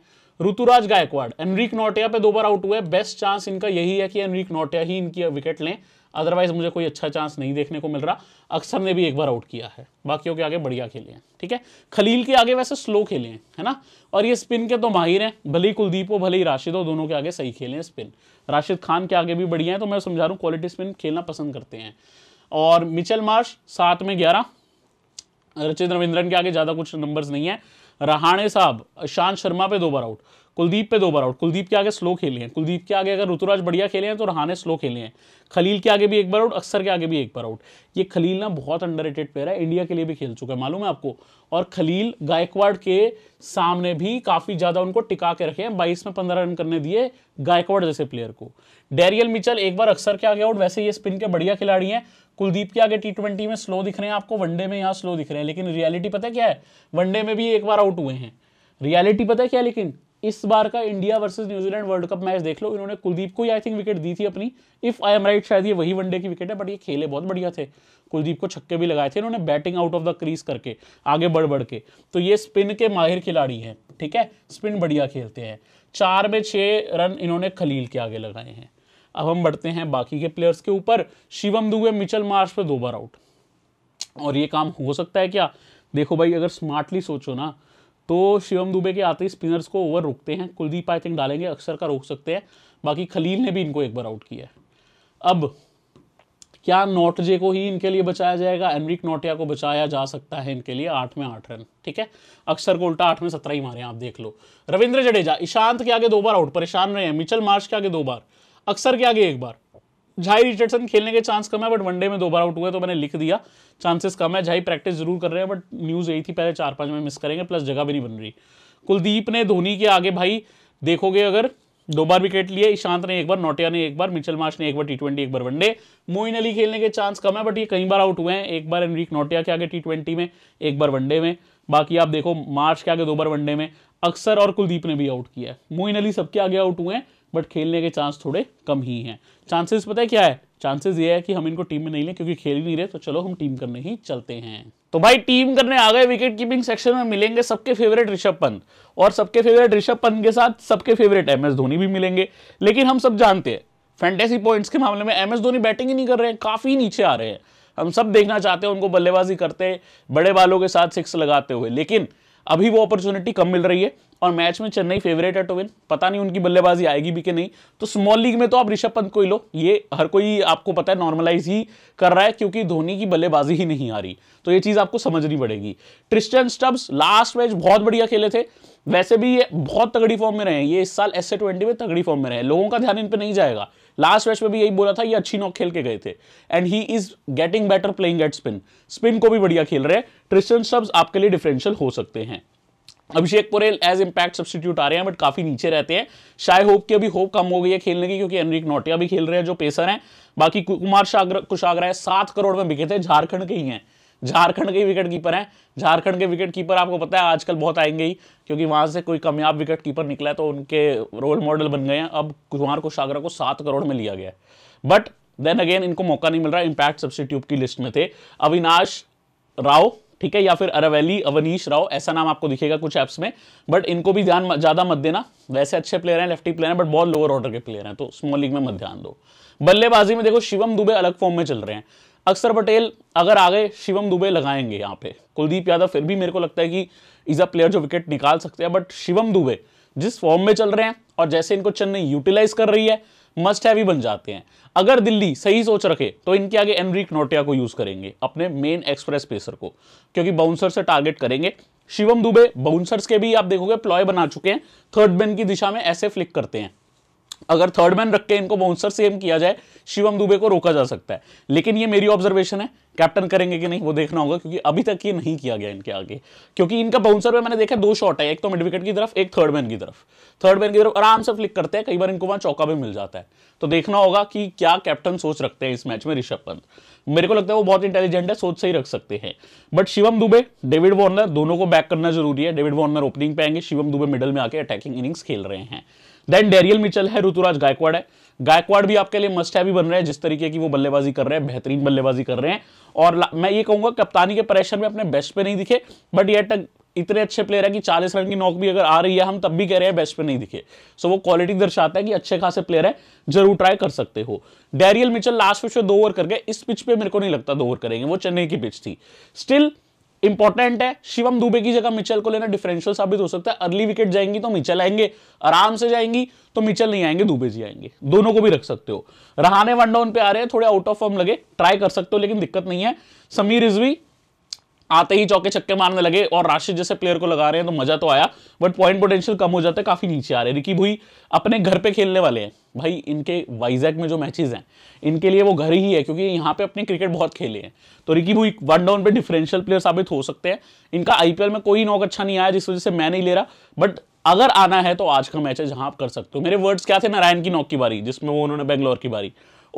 ऋतुराज गायकवाड़ एनरिक नोटिया पे दो बार आउट हुए बेस्ट चांस इनका यही है कि एनरिक नोटिया ही इनकी विकेट लें अदरवाइज मुझे कोई अच्छा चांस नहीं देखने को मिल रहा अक्सर ने भी एक बार आउट किया है बाकियों के आगे बढ़िया खेले हैं ठीक है खलील के आगे वैसे स्लो खेले हैं है ना और ये स्पिन के तो माहिर हैं भले ही कुलदीप हो भले ही राशिद हो दोनों के आगे सही खेले हैं स्पिन राशिद खान के आगे भी बढ़िया है तो मैं समझा रहा हूँ क्वालिटी स्पिन खेलना पसंद करते हैं और मिचल मार्श सात में ग्यारह रचित रविंद्रन के आगे ज़्यादा कुछ नंबर्स नहीं है रहाणे साहब शांत शर्मा पे दो बार आउट कुलदीप पे दो बार आउट कुलदीप के आगे स्लो खेले हैं कुलदीप के आगे अगर ऋतुराज बढ़िया खेले हैं तो रहाने स्लो खेले हैं खलील के आगे भी एक बार आउट अक्सर के आगे भी एक बार आउट ये खलील ना बहुत अंडर प्लेयर है इंडिया के लिए भी खेल चुका है मालूम है आपको और खलील गायकवाड़ के सामने भी काफ़ी ज़्यादा उनको टिका के रखे हैं बाईस में पंद्रह रन करने दिए गायकवाड़ जैसे प्लेयर को डेरियल मिचल एक बार अक्सर के आगे आउट वैसे ये स्पिन के बढ़िया खिलाड़ी हैं कुलदीप के आगे टी ट्वेंटी में स्लो दिख रहे हैं आपको वनडे में यहाँ स्लो दिख रहे हैं लेकिन रियलिटी पता क्या है वनडे में भी एक बार आउट हुए हैं रियलिटी पता है क्या लेकिन इस बार का India versus New Zealand world cup match देख लो इन्होंने कुलदीप को ही आई थिंक विकेट दी थी अपनी इफ आई एम राइट शायद ये वही वनडे की विकेट है बट ये खेले बहुत बढ़िया थे कुलदीप को छक्के भी लगाए थे इन्होंने batting out of the crease करके आगे बढ़ बढ़ के तो ये स्पिन के माहिर खिलाड़ी हैं ठीक है स्पिन बढ़िया खेलते हैं चार में छः रन इन्होंने खलील के आगे लगाए हैं अब हम बढ़ते हैं बाकी के प्लेयर्स के ऊपर शिवम दुबे मिचल मार्श पर दो बार आउट और ये काम हो सकता है क्या देखो भाई अगर स्मार्टली सोचो ना तो शिवम दुबे के आते ही स्पिनर्स को ओवर रोकते हैं कुलदीप आई थिंक डालेंगे अक्सर का रोक सकते हैं बाकी खलील ने भी इनको एक बार आउट किया है अब क्या नोटजे को ही इनके लिए बचाया जाएगा एनरिक नोटिया को बचाया जा सकता है इनके लिए आठ में आठ रन ठीक है अक्सर को उल्टा आठ में सत्रह ही मारे आप देख लो रविंद्र जडेजा ईशांत के आगे दो बार आउट परेशान रहे हैं मिचल मार्च के आगे दो बार अक्सर के आगे एक बार झाई रिचर्डसन खेलने के चांस कम है बट वनडे में दो बार आउट हुए तो मैंने लिख दिया चांसेस कम है झाई प्रैक्टिस जरूर कर रहे हैं बट न्यूज़ यही थी पहले चार पांच में मिस करेंगे प्लस जगह भी नहीं बन रही कुलदीप ने धोनी के आगे भाई देखोगे अगर दो बार विकेट लिए ईशांत ने एक बार नोटिया ने एक बार मिचल मार्च ने एक बार टी ट्वेंटी एक बार वनडे मोइन अली खेलने के चांस कम है बट ये कई बार आउट हुए हैं एक बार एनरिक नोटिया के आगे टी ट्वेंटी में एक बार वनडे में बाकी आप देखो मार्च के आगे दो बार वनडे में अक्सर और कुलदीप ने भी आउट किया है मोइन अली सबके आगे आउट हुए हैं बट खेलने के चांस थोड़े कम ही हैं चांसेस पता है क्या है चांसेस ये है कि हम इनको टीम में नहीं लें क्योंकि खेल ही नहीं रहे तो चलो हम टीम करने ही चलते हैं तो भाई टीम करने आ गए विकेट कीपिंग सेक्शन में मिलेंगे सबके फेवरेट ऋषभ पंत और सबके फेवरेट ऋषभ पंत के साथ सबके फेवरेट एम एस धोनी भी मिलेंगे लेकिन हम सब जानते हैं फैंटेसी पॉइंट्स के मामले में एम एस धोनी बैटिंग ही नहीं कर रहे हैं काफ़ी नीचे आ रहे हैं हम सब देखना चाहते हैं उनको बल्लेबाजी करते बड़े बालों के साथ सिक्स लगाते हुए लेकिन अभी वो अपॉर्चुनिटी कम मिल रही है और मैच में चेन्नई फेवरेट है टू विन पता नहीं उनकी बल्लेबाजी आएगी भी कि नहीं तो स्मॉल लीग में तो आप ऋषभ पंत को ही लो ये हर कोई आपको पता है नॉर्मलाइज ही कर रहा है क्योंकि धोनी की बल्लेबाजी ही नहीं आ रही तो ये चीज़ आपको समझनी पड़ेगी ट्रिस्टन स्टब्स लास्ट मैच बहुत बढ़िया खेले थे वैसे भी ये बहुत तगड़ी फॉर्म में रहे ये इस साल एस ट्वेंटी में तगड़ी फॉर्म में रहे लोगों का ध्यान इन पर नहीं जाएगा लास्ट मैच में भी यही बोला था ये अच्छी नॉक खेल के गए थे and he is getting better playing at spin spin को भी बढ़िया खेल रहे हैं ट्रिस्टन स्टब्स आपके लिए डिफरेंशियल हो सकते हैं Abhishek Porel as impact substitute आ रहे हैं बट काफी नीचे रहते हैं शायद होप की अभी होप कम हो गई है खेलने की क्योंकि अनरिक नोटिया भी खेल रहे हैं जो पेसर हैं बाकी कुमार कुशाग्रह है सात करोड़ में बिके थे झारखंड के ही हैं झारखंड के विकेट कीपर हैं झारखंड के विकेट कीपर आपको पता है आजकल बहुत आएंगे ही क्योंकि वहां से कोई कामयाब विकेट कीपर निकला है तो उनके रोल मॉडल बन गए हैं अब कुमार कुशाग्रह को सात करोड़ में लिया गया बट देन अगेन इनको मौका नहीं मिल रहा इम्पैक्ट सब्सिट्यूट की लिस्ट में थे अविनाश राव ठीक है या फिर अरवेली अवनीश राव ऐसा नाम आपको दिखेगा कुछ ऐप्स में बट इनको भी ध्यान ज़्यादा मत देना वैसे अच्छे प्लेयर हैं लेफ्टी प्लेयर हैं बट बहुत लोअर ऑर्डर के प्लेयर हैं तो स्मॉल लीग में मत ध्यान दो बल्लेबाजी में देखो शिवम दुबे अलग फॉर्म में चल रहे हैं अक्षर पटेल अगर आ गए शिवम दुबे लगाएंगे यहाँ पे कुलदीप यादव फिर भी मेरे को लगता है कि इज़ अ प्लेयर जो विकेट निकाल सकते हैं बट शिवम दुबे जिस फॉर्म में चल रहे हैं और जैसे इनको चेन्नई यूटिलाइज कर रही है मस्ट हैवी बन जाते हैं अगर दिल्ली सही सोच रखे तो इनके आगे एनरिक नोटिया को यूज करेंगे अपने मेन एक्सप्रेस पेसर को क्योंकि बाउंसर से टारगेट करेंगे शिवम दुबे बाउंसर्स के भी आप देखोगे प्लॉय बना चुके हैं थर्ड मैन की दिशा में ऐसे फ्लिक करते हैं अगर थर्ड मैन रख के इनको बाउंसर सेम किया जाए शिवम दुबे को रोका जा सकता है लेकिन ये मेरी ऑब्जर्वेशन है कैप्टन करेंगे कि नहीं वो देखना होगा क्योंकि अभी तक ये नहीं किया गया इनके आगे क्योंकि इनका बाउंसर में मैंने देखा दो शॉट है एक तो मिड विकेट की तरफ एक थर्ड मैन की तरफ थर्ड मैन की तरफ आराम से फ्लिक करते हैं कई बार इनको वहां चौका भी मिल जाता है तो देखना होगा कि क्या कैप्टन सोच रखते हैं इस मैच में ऋषभ पंत मेरे को लगता है वो बहुत इंटेलिजेंट है सोच से ही रख सकते हैं but Shivam Dube David Warner दोनों को बैक करना जरूरी है डेविड वॉर्नर ओपनिंग पे आएंगे शिवम दुबे मिडल में आके अटैकिंग इनिंग्स खेल रहे हैं देन डेरियल मिचल है ऋतुराज गायकवाड़ है गायकवाड़ भी आपके लिए मस्ट है भी बन रहे हैं जिस तरीके की वो बल्लेबाजी कर रहे हैं बेहतरीन बल्लेबाजी कर रहे हैं और मैं ये कहूंगा कप्तानी के प्रेशर में अपने बेस्ट पे नहीं दिखे बट ये तक इतने अच्छे प्लेयर है कि 40 रन की नौक भी अगर आ रही है हम तब भी कह रहे हैं बेस्ट पे नहीं दिखे सो वो क्वालिटी दर्शाता है कि अच्छे खासे प्लेयर है जरूर ट्राई कर सकते हो डेरियल मिचल लास्ट पिच में दो ओवर करके इस पिच पे मेरे को नहीं लगता दो ओवर करेंगे वो चेन्नई की पिच थी स्टिल इंपॉर्टेंट है शिवम दुबे की जगह मिचल को लेना डिफरेंशियल साबित हो सकता है अर्ली विकेट जाएंगी तो मिचल आएंगे आराम से जाएंगी तो मिचल नहीं आएंगे दुबे जी आएंगे दोनों को भी रख सकते हो रहाने वन डाउन पे आ रहे हैं थोड़े आउट ऑफ फॉर्म लगे ट्राई कर सकते हो लेकिन दिक्कत नहीं है समीर रिजवी आते ही चौके छक्के मारने लगे और राशिद जैसे प्लेयर को लगा रहे हैं तो मजा तो आया बट पॉइंट पोटेंशियल कम हो जाता है काफी नीचे आ रहे हैं रिकी भुई अपने घर पे खेलने वाले हैं भाई इनके वाइजैक में जो मैचेस हैं इनके लिए वो घर ही है क्योंकि यहाँ पे अपने क्रिकेट बहुत खेले हैं तो रिकी भुई वन डाउन पे डिफरेंशियल प्लेयर साबित हो सकते हैं इनका आईपीएल में कोई नॉक अच्छा नहीं आया जिस वजह से मैं नहीं ले रहा बट अगर आना है तो आज का मैच है जहां आप कर सकते हो मेरे वर्ड्स क्या थे नारायण की नॉक की बारी जिसमें वो उन्होंने बेंगलोर की बारी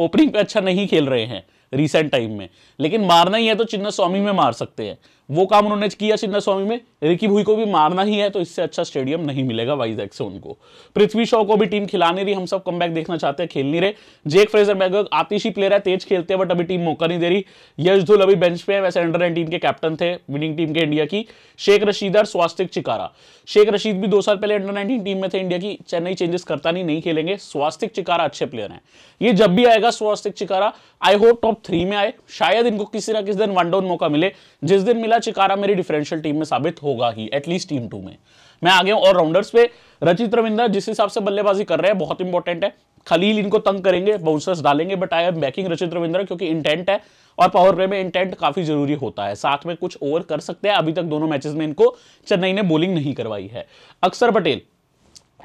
ओपनिंग पे अच्छा नहीं खेल रहे हैं रिसेंट टाइम में लेकिन मारना ही है तो चिन्ना स्वामी में मार सकते हैं वो काम उन्होंने किया चिन्ना स्वामी में रिकी भुई को भी मारना ही है तो इससे अच्छा स्टेडियम नहीं मिलेगा वाइजैक से उनको पृथ्वी शॉ को भी टीम खिलाने रही हम सब कम देखना चाहते हैं खेल नहीं रहे जेक फ्रेजर बैगर आतिशी प्लेयर है तेज खेलते हैं बट अभी टीम मौका नहीं दे रही यश धुल अभी बेंच पे है वैसे अंडर नाइनटीन के कैप्टन थे विनिंग टीम के इंडिया की शेख रशीद और स्वास्तिक चिकारा शेख रशीद भी दो साल पहले अंडर नाइनटीन टीम में थे इंडिया की चेन्नई चेंजेस करता नहीं नहीं खेलेंगे स्वास्तिक चिकारा अच्छे प्लेयर हैं ये जब भी आएगा Swastik Chikara I hope top three में आए शायद इनको किसी ना किसी दिन वन डाउन मौका मिले जिस दिन मिला पहला चिकारा मेरी डिफरेंशियल टीम में साबित होगा ही एटलीस्ट टीम टू में मैं आ गया हूं और राउंडर्स पे रचित रविंदर जिस हिसाब से बल्लेबाजी कर रहे हैं बहुत इंपॉर्टेंट है खलील इनको तंग करेंगे बाउंसर्स डालेंगे बट आई एम बैकिंग रचित रविंदर क्योंकि इंटेंट है और पावर प्ले में इंटेंट काफी जरूरी होता है साथ में कुछ ओवर कर सकते हैं अभी तक दोनों मैचेस में इनको चेन्नई ने बोलिंग नहीं करवाई है अक्सर पटेल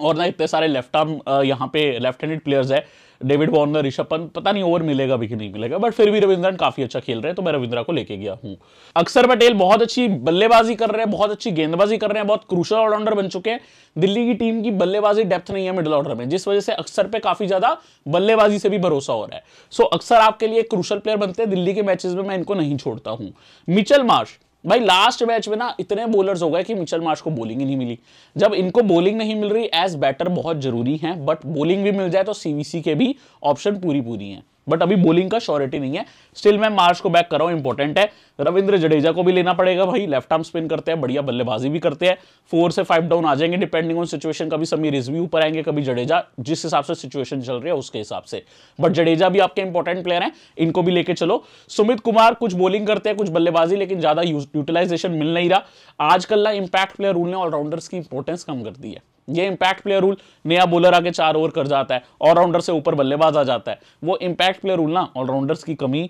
और ना इतने सारे लेफ्ट आर्म यहाँ पे लेफ्ट हैंडेड प्लेयर्स है डेविड वॉर्नर ऋषभ पंत पता नहीं ओवर मिलेगा भी कि नहीं मिलेगा बट फिर भी रविंद्रन काफी अच्छा खेल रहे हैं तो मैं रविंद्रा को लेके गया हूँ अक्सर पटेल बहुत अच्छी बल्लेबाजी कर रहे हैं बहुत अच्छी गेंदबाजी कर रहे हैं बहुत क्रूशल ऑलराउंडर बन चुके हैं दिल्ली की टीम की बल्लेबाजी डेप्थ नहीं है मिडल ऑर्डर में जिस वजह से अक्सर पे काफी ज्यादा बल्लेबाजी से भी भरोसा हो रहा है सो अक्सर आपके लिए क्रूशल प्लेयर बनते हैं दिल्ली के मैचेस में मैं इनको नहीं छोड़ता हूँ मिचल मार्श भाई लास्ट मैच में ना इतने बॉलर्स हो गए कि मिचल मार्श को बॉलिंग ही नहीं मिली जब इनको बॉलिंग नहीं मिल रही एज बैटर बहुत जरूरी है बट बॉलिंग भी मिल जाए तो सीवीसी के भी ऑप्शन पूरी पूरी हैं बट अभी बोलिंग का श्योरिटी नहीं है स्टिल मैं मार्च को बैक कर रहा हूं इंपॉर्टेंट है रविंद्र जडेजा को भी लेना पड़ेगा भाई लेफ्ट आर्म स्पिन करते हैं बढ़िया बल्लेबाजी भी करते हैं फोर से फाइव डाउन आ जाएंगे डिपेंडिंग ऑन सिचुएशन कभी समीर रिजवी ऊपर आएंगे कभी जडेजा जिस हिसाब से सिचुएशन चल रही है उसके हिसाब से बट जडेजा भी आपके इंपॉर्टेंट प्लेयर है इनको भी लेके चलो सुमित कुमार कुछ बॉलिंग करते हैं कुछ बल्लेबाजी लेकिन ज्यादा यूटिलाइजेशन मिल नहीं रहा आजकल ना इंपैक्ट प्लेयर रूल ने ऑलराउंडर्स की इंपॉर्टेंस कम कर दी है ये इंपैक्ट प्लेयर रूल नया बॉलर आके चार ओवर कर जाता है ऑलराउंडर से ऊपर बल्लेबाज आ जाता है वो इंपैक्ट प्लेयर रूल ना ऑलराउंडर्स की कमी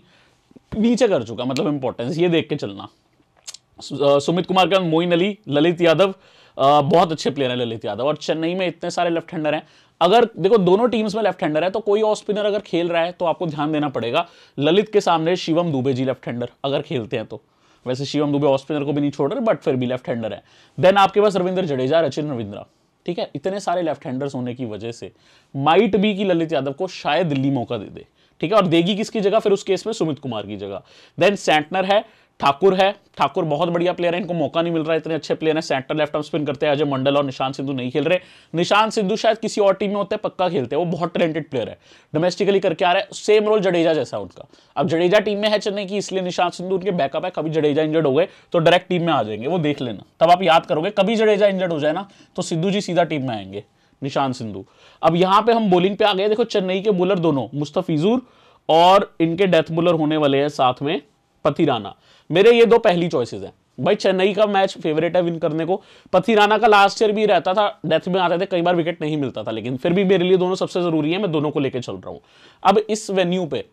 नीचे कर चुका मतलब इंपॉर्टेंस ये देख के चलना सुमित कुमार का मोइन अली ललित यादव बहुत अच्छे प्लेयर हैं ललित यादव और चेन्नई में इतने सारे लेफ्ट हैंडर हैं अगर देखो दोनों टीम्स में लेफ्ट हैंडर है तो कोई ऑफ स्पिनर अगर खेल रहा है तो आपको ध्यान देना पड़ेगा ललित के सामने शिवम दुबे जी लेफ्ट हैंडर अगर खेलते हैं तो वैसे शिवम दुबे ऑफ स्पिनर को भी नहीं छोड़ रहे बट फिर भी लेफ्ट हैंडर है देन आपके पास रविंद्र जडेजा रचिन रविंद्रा ठीक है इतने सारे लेफ्ट हैंडर्स होने की वजह से माइट बी कि ललित यादव को शायद दिल्ली मौका दे दे ठीक है और देगी किसकी जगह फिर उस केस में सुमित कुमार की जगह देन सेंटनर है ठाकुर है ठाकुर बहुत बढ़िया प्लेयर है इनको मौका नहीं मिल रहा है इतने अच्छे प्लेयर हैं सेंटर लेफ्ट हम स्पिन करते हैं अजय मंडल और निशान सिद्धू नहीं खेल रहे निशान सिद्धू शायद किसी और टीम में होते हैं पक्का खेलते हैं वो बहुत टैलेंटेड प्लेयर है डोमेस्टिकली करके आ रहा है सेम रोल जडेजा जैसा उनका अब जडेजा टीम में है चेन्नई की इसलिए निशान सिंधु उनके बैकअप है कभी जडेजा इंजर्ड हो गए तो डायरेक्ट टीम में आ जाएंगे वो देख लेना तब आप याद करोगे कभी जडेजा इंजर्ड हो जाए ना तो सिद्धू जी सीधा टीम में आएंगे निशान सिंधु अब यहाँ पे हम बॉलिंग पे आ गए देखो चेन्नई के बोलर दोनों मुस्तफिजुर और इनके डेथ बोलर होने वाले हैं साथ में पथिराना मेरे ये दो पहली चॉइसेस हैं भाई चेन्नई का मैच फेवरेट है विन करने को पथिराना का लास्ट ईयर भी रहता था डेथ में आते थे कई बार विकेट नहीं मिलता था लेकिन फिर भी मेरे लिए दोनों सबसे जरूरी है मैं दोनों को लेकर चल रहा हूँ अब इस वेन्यू पे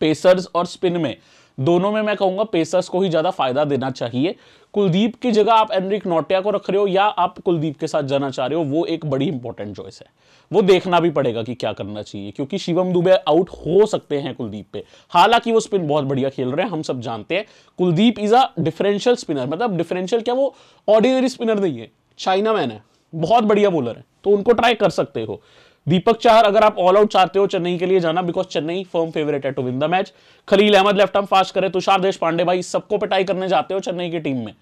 पेसर्स और स्पिन में दोनों में मैं कहूंगा पेसर्स को ही ज़्यादा फायदा देना चाहिए कुलदीप की जगह आप एनरिक नोटिया को रख रहे हो या आप कुलदीप के साथ जाना चाह रहे हो वो एक बड़ी इंपॉर्टेंट चॉइस है वो देखना भी पड़ेगा कि क्या करना चाहिए क्योंकि शिवम दुबे आउट हो सकते हैं कुलदीप पे हालांकि वो स्पिन बहुत बढ़िया खेल रहे हैं हम सब जानते हैं Kuldeep is a differential spinner मतलब डिफरेंशियल क्या वो ऑर्डिनरी स्पिनर नहीं है चाइना मैन है बहुत बढ़िया बॉलर है तो उनको ट्राई कर सकते हो दीपक चाहर अगर आप ऑल आउट चाहते हो चेन्नई के लिए जाना बिकॉज चेन्नई फर्म फेवरेट है to win the match Khaleel Ahmed left arm fast करे तुषार देश पांडे भाई सबको पिटाई करने जाते हो चेन्नई की टीम में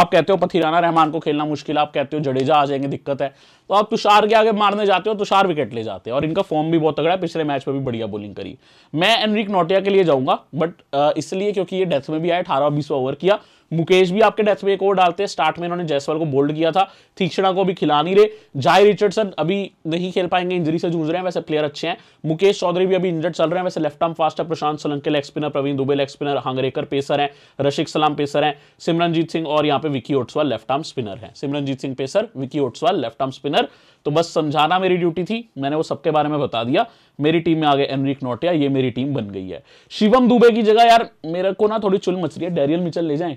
आप कहते हो पथिराना रहमान को खेलना मुश्किल आप कहते हो जडेजा आ जाएंगे दिक्कत है तो आप तुषार के आगे मारने जाते हो तुषार विकेट ले जाते हैं और इनका फॉर्म भी बहुत तगड़ा है पिछले मैच में भी बढ़िया बॉलिंग करी मैं एनरिक नोटिया के लिए जाऊंगा बट इसलिए क्योंकि ये डेथ में भी आए अठारह बीसवा ओवर किया मुकेश भी आपके डेथ में एक ओवर डालते हैं स्टार्ट में इन्होंने जयसवाल को बोल्ड किया था तीक्षणा को भी खिला नहीं रहे जाय रिचर्डसन अभी नहीं खेल पाएंगे इंजरी से जूझ रहे हैं वैसे प्लेयर अच्छे हैं मुकेश चौधरी भी अभी इंजर्ड चल रहे हैं वैसे लेफ्ट आर्म फास्ट है Prashant Solanki leg spinner Praveen Dubey leg spinner Hangargekar pacer है रशिक सलाम पेसर है सिमरनजीत सिंह और यहाँ पे विकी ओट्सवाल लेफ्ट आर्म स्पिनर है सिमरनजीत सिंह पेसर विकी ओट्सवाल लेफ्ट आर्म स्पिनर विनर तो बस समझाना मेरी ड्यूटी थी मैंने वो सबके बारे में बता दिया मेरी टीम में आ गए एनरिक नोटिया ये मेरी टीम बन गई है शिवम दुबे की जगह यार मेरे को ना थोड़ी चुल मच रही है डेरियल मिचल ले जाएं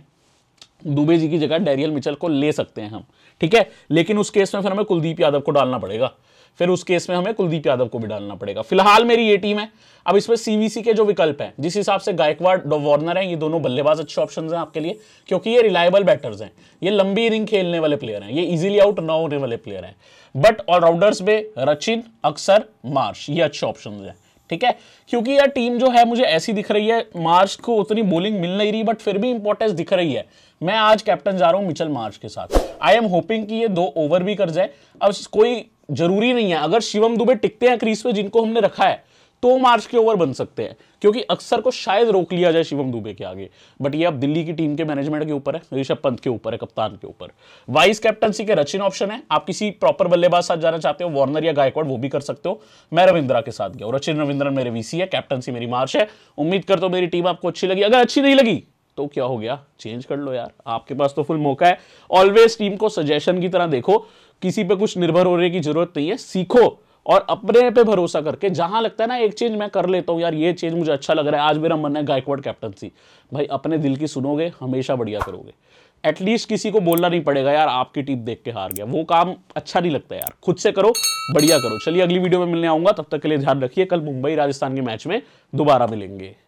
दुबे जी की जगह डेरियल मिचल को ले सकते हैं हम ठीक है लेकिन उस केस में फिर हमें कुलदीप यादव को डालना पड़ेगा फिर उस केस में हमें कुलदीप यादव को भी डालना पड़ेगा फिलहाल मेरी ये टीम है अब इसमें सीवीसी के जो विकल्प हैं जिस हिसाब से गायकवाड़ वार्नर हैं ये दोनों बल्लेबाज अच्छे ऑप्शन हैं आपके लिए क्योंकि ये रिलायबल बैटर्स हैं ये लंबी इनिंग खेलने वाले प्लेयर हैं ये इजिली आउट न होने वाले प्लेयर हैं बट ऑलराउंडर्स में रचिन अक्सर मार्श ये अच्छे ऑप्शन हैं ठीक है क्योंकि यह टीम जो है मुझे ऐसी दिख रही है मार्च को उतनी बोलिंग मिल नहीं रही बट फिर भी इंपॉर्टेंस दिख रही है मैं आज कैप्टन जा रहा हूं मिचल मार्च के साथ आई एम होपिंग कि ये दो ओवर भी कर जाए अब कोई जरूरी नहीं है अगर शिवम दुबे टिकते हैं क्रीज पे जिनको हमने रखा है तो मार्च के ओवर बन सकते हैं क्योंकि अक्सर को शायद रोक लिया जाए शिवम दुबे के आगे बट ये अब दिल्ली की टीम के मैनेजमेंट के ऊपर है ऋषभ पंत के ऊपर है कप्तान के ऊपर वाइस कैप्टनसी के रचिन ऑप्शन है आप किसी प्रॉपर बल्लेबाज साथ जाना चाहते हो वार्नर या गायकवाड़ वो भी कर सकते हो मैं रविंद्रा के साथ गया रचिन रविंद्रन मेरे वीसी है कैप्टनसी मेरी मार्च है उम्मीद कर दो मेरी टीम आपको अच्छी लगी अगर अच्छी नहीं लगी तो क्या हो गया चेंज कर लो यार आपके पास तो फुल मौका है ऑलवेज टीम को सजेशन की तरह देखो किसी पे कुछ निर्भर होने की जरूरत नहीं है सीखो और अपने पे भरोसा करके जहां लगता है ना एक चीज मैं कर लेता हूँ यार ये चीज मुझे अच्छा लग रहा है आज मेरा मन है गायकवाड कैप्टनसी भाई अपने दिल की सुनोगे हमेशा बढ़िया करोगे एटलीस्ट किसी को बोलना नहीं पड़ेगा यार आपकी टीम देख के हार गया वो काम अच्छा नहीं लगता यार खुद से करो बढ़िया करो चलिए अगली वीडियो में मिलने आऊंगा तब तक के लिए ध्यान रखिए कल मुंबई राजस्थान के मैच में दोबारा मिलेंगे